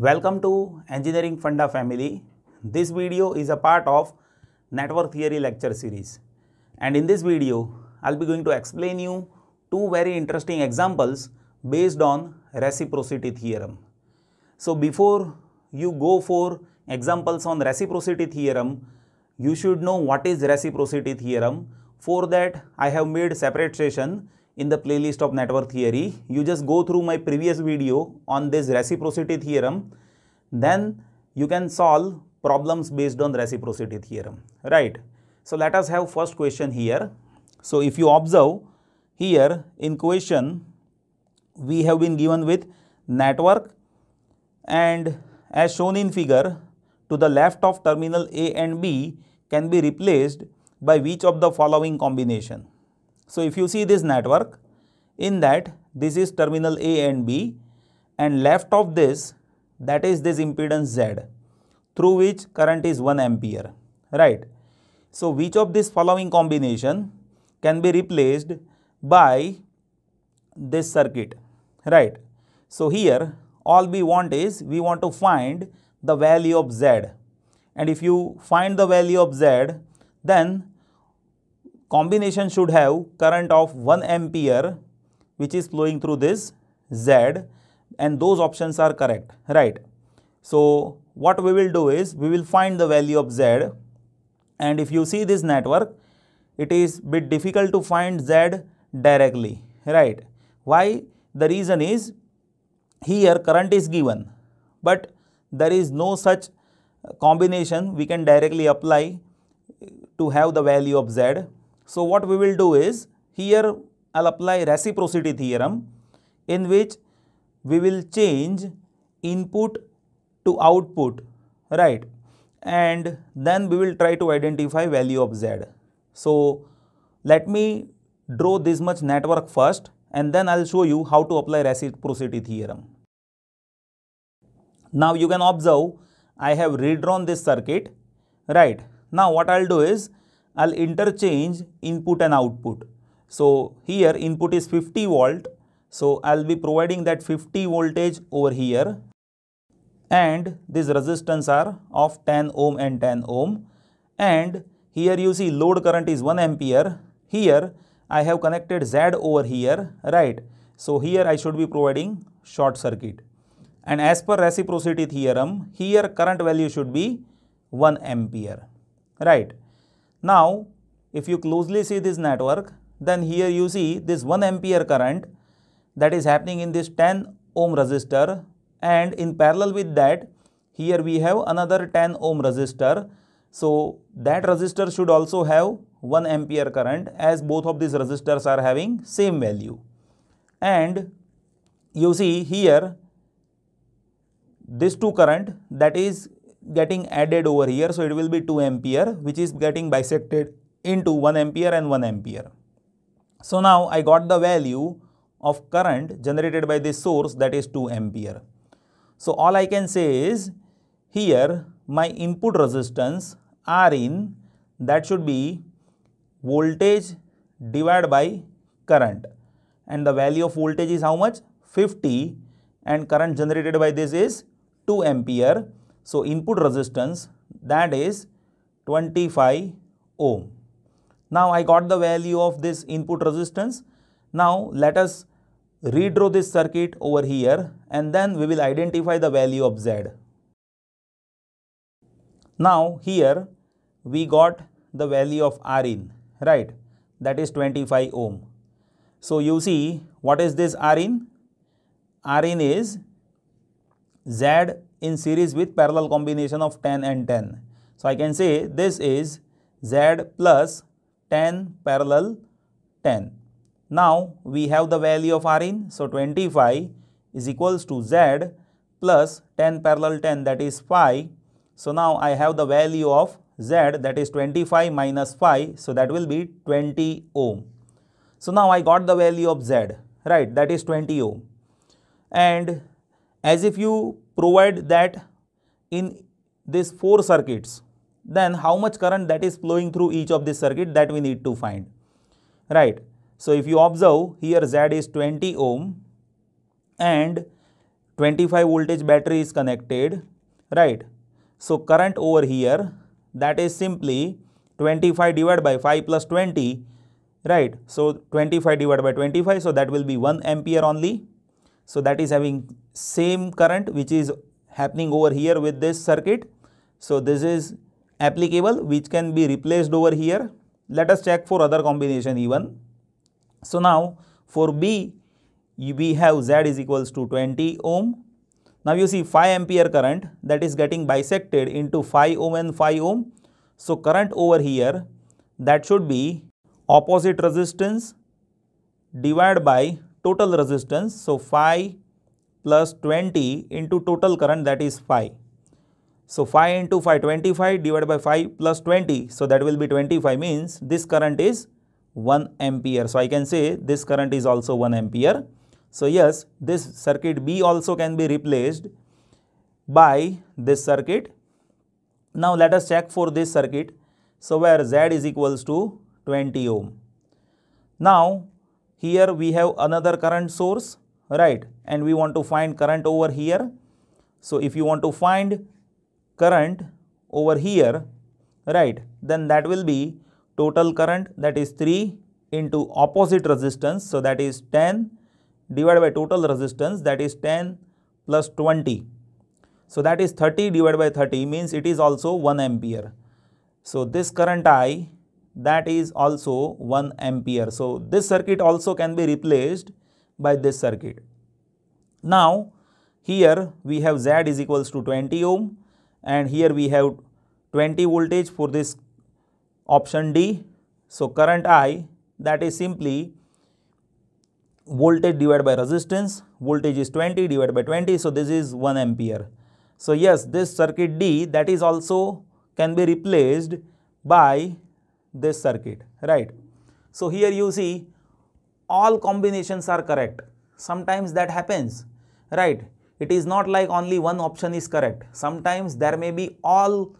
Welcome to Engineering Funda family. This video is a part of Network Theory lecture series. And in this video, I'll be going to explain you two very interesting examples based on reciprocity theorem. So before you go for examples on reciprocity theorem, you should know what is reciprocity theorem. For that, I have made separate session in the playlist of network theory. You just go through my previous video on this reciprocity theorem. Then you can solve problems based on reciprocity theorem, right? So let us have first question here. So if you observe here in question, we have been given with network and as shown in figure to the left of terminal A and B can be replaced by which of the following combination so, if you see this network, in that this is terminal A and B and left of this that is this impedance Z through which current is 1 ampere, right. So, which of this following combination can be replaced by this circuit, right. So, here all we want is we want to find the value of Z and if you find the value of Z then combination should have current of 1 ampere which is flowing through this Z and those options are correct, right? So, what we will do is we will find the value of Z and if you see this network, it is bit difficult to find Z directly, right? Why? The reason is here current is given, but there is no such combination we can directly apply to have the value of Z so what we will do is here I'll apply reciprocity theorem in which we will change input to output right and then we will try to identify value of z. So let me draw this much network first and then I'll show you how to apply reciprocity theorem. Now you can observe I have redrawn this circuit right. Now what I'll do is I'll interchange input and output. So here input is 50 volt. So I'll be providing that 50 voltage over here and these resistance are of 10 ohm and 10 ohm and here you see load current is 1 ampere. Here I have connected Z over here right. So here I should be providing short circuit and as per reciprocity theorem here current value should be 1 ampere right. Now, if you closely see this network, then here you see this 1 ampere current that is happening in this 10 ohm resistor and in parallel with that, here we have another 10 ohm resistor. So, that resistor should also have 1 ampere current as both of these resistors are having same value. And you see here, this two current that is getting added over here so it will be 2 ampere which is getting bisected into 1 ampere and 1 ampere. So now I got the value of current generated by this source that is 2 ampere. So all I can say is here my input resistance R in that should be voltage divided by current and the value of voltage is how much 50 and current generated by this is 2 ampere so, input resistance that is 25 ohm. Now, I got the value of this input resistance. Now, let us redraw this circuit over here and then we will identify the value of Z. Now, here we got the value of Rin, right? That is 25 ohm. So, you see what is this Rin? Rin is Z in series with parallel combination of 10 and 10. So I can say this is Z plus 10 parallel 10. Now we have the value of Rin. So 25 is equals to Z plus 10 parallel 10 that is 5. So now I have the value of Z that is 25 minus 5. So that will be 20 ohm. So now I got the value of Z right that is 20 ohm and as if you provide that in these four circuits then how much current that is flowing through each of this circuit that we need to find right so if you observe here z is 20 ohm and 25 voltage battery is connected right so current over here that is simply 25 divided by 5 plus 20 right so 25 divided by 25 so that will be 1 ampere only so that is having same current which is happening over here with this circuit. So, this is applicable which can be replaced over here. Let us check for other combination even. So, now for B we have Z is equals to 20 ohm. Now, you see 5 ampere current that is getting bisected into 5 ohm and 5 ohm. So, current over here that should be opposite resistance divided by total resistance. So, 5 plus 20 into total current that is phi, So phi into phi 25 divided by 5 plus 20. So that will be 25 means this current is 1 ampere. So I can say this current is also 1 ampere. So yes, this circuit B also can be replaced by this circuit. Now let us check for this circuit. So where Z is equals to 20 ohm. Now here we have another current source right and we want to find current over here so if you want to find current over here right then that will be total current that is 3 into opposite resistance so that is 10 divided by total resistance that is 10 plus 20 so that is 30 divided by 30 means it is also 1 ampere so this current i that is also 1 ampere so this circuit also can be replaced by this circuit. Now here we have Z is equals to 20 ohm and here we have 20 voltage for this option D. So current I that is simply voltage divided by resistance voltage is 20 divided by 20 so this is 1 ampere so yes this circuit d that is also can be replaced by this circuit right so here you see all combinations are correct. Sometimes that happens, right? It is not like only one option is correct. Sometimes there may be all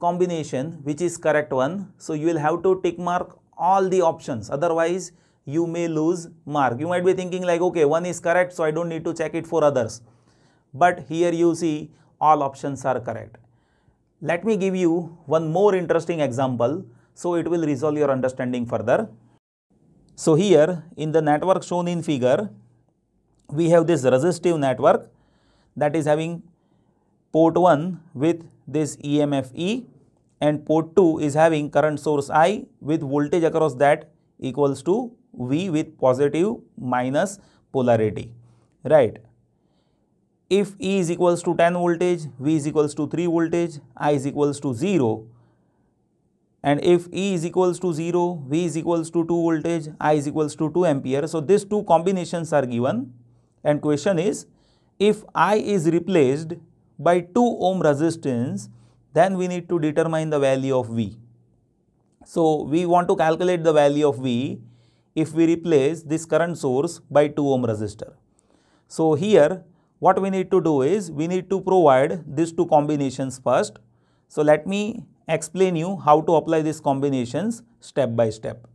combination which is correct one. So, you will have to tick mark all the options. Otherwise, you may lose mark. You might be thinking like, okay, one is correct, so I don't need to check it for others. But here you see all options are correct. Let me give you one more interesting example. So, it will resolve your understanding further. So here in the network shown in figure, we have this resistive network that is having port 1 with this EMF E and port 2 is having current source I with voltage across that equals to V with positive minus polarity, right. If E is equals to 10 voltage, V is equals to 3 voltage, I is equals to 0, and if E is equals to 0, V is equals to 2 voltage, I is equals to 2 ampere. So, these two combinations are given and question is if I is replaced by 2 ohm resistance then we need to determine the value of V. So, we want to calculate the value of V if we replace this current source by 2 ohm resistor. So, here what we need to do is we need to provide these two combinations first. So, let me explain you how to apply these combinations step by step.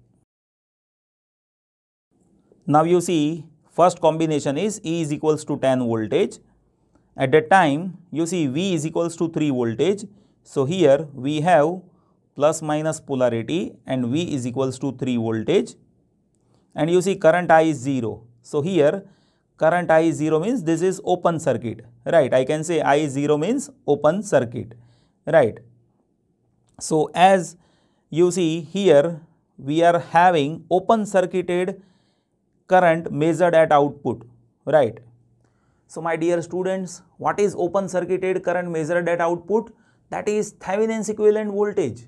Now you see first combination is E is equals to 10 voltage. At that time you see V is equals to 3 voltage. So here we have plus minus polarity and V is equals to 3 voltage and you see current I is 0. So here current I is 0 means this is open circuit right I can say I is 0 means open circuit right so, as you see here we are having open circuited current measured at output, right. So, my dear students, what is open circuited current measured at output? That is Thevenin's equivalent voltage.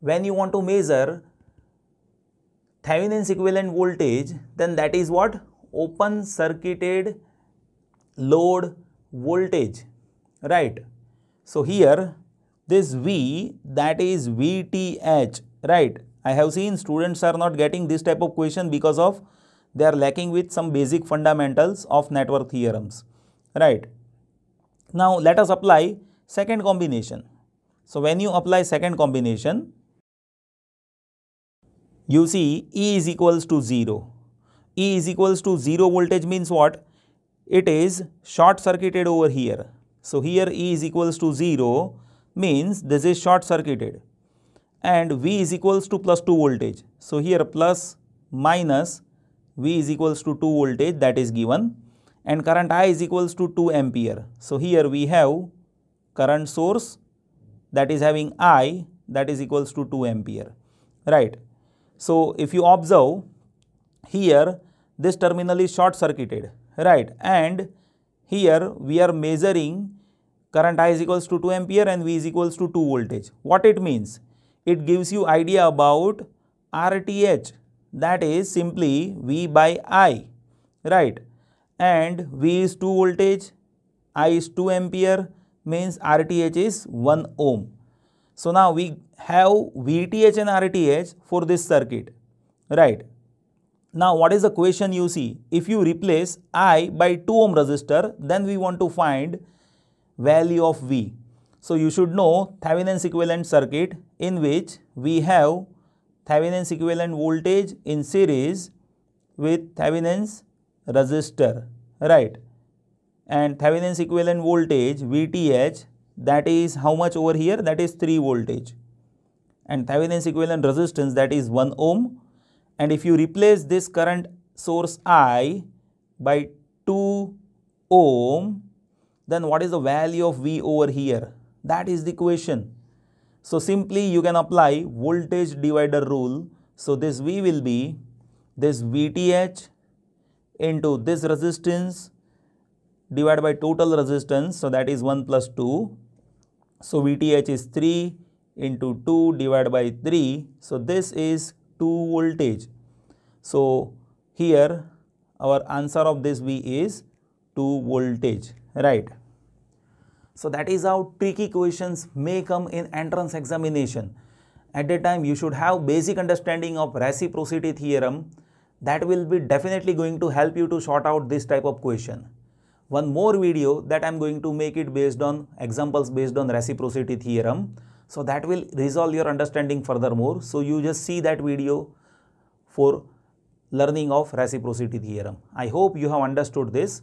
When you want to measure Thevenin's equivalent voltage, then that is what? Open circuited load voltage, right. So, here this V that is VTH, right? I have seen students are not getting this type of question because of they are lacking with some basic fundamentals of network theorems, right? Now, let us apply second combination. So, when you apply second combination, you see E is equals to 0. E is equals to 0 voltage means what? It is short circuited over here. So, here E is equals to 0 means this is short circuited and V is equals to plus 2 voltage. So, here plus minus V is equals to 2 voltage that is given and current I is equals to 2 ampere. So, here we have current source that is having I that is equals to 2 ampere, right. So, if you observe here this terminal is short circuited, right and here we are measuring current I is equals to 2 ampere and V is equals to 2 voltage. What it means? It gives you idea about RTH that is simply V by I right and V is 2 voltage I is 2 ampere means RTH is 1 ohm. So now we have VTH and RTH for this circuit right. Now what is the question you see? If you replace I by 2 ohm resistor then we want to find value of V. So you should know Thevenin's equivalent circuit in which we have Thevenin's equivalent voltage in series with Thevenin's resistor, right? And Thevenin's equivalent voltage VTH that is how much over here? That is 3 voltage. And Thevenin's equivalent resistance that is 1 ohm. And if you replace this current source I by 2 ohm then what is the value of V over here? That is the equation. So simply you can apply voltage divider rule. So this V will be this VTH into this resistance divided by total resistance. So that is 1 plus 2. So VTH is 3 into 2 divided by 3. So this is 2 voltage. So here our answer of this V is 2 voltage right so that is how tricky questions may come in entrance examination at that time you should have basic understanding of reciprocity theorem that will be definitely going to help you to sort out this type of question one more video that i'm going to make it based on examples based on reciprocity theorem so that will resolve your understanding furthermore so you just see that video for learning of reciprocity theorem i hope you have understood this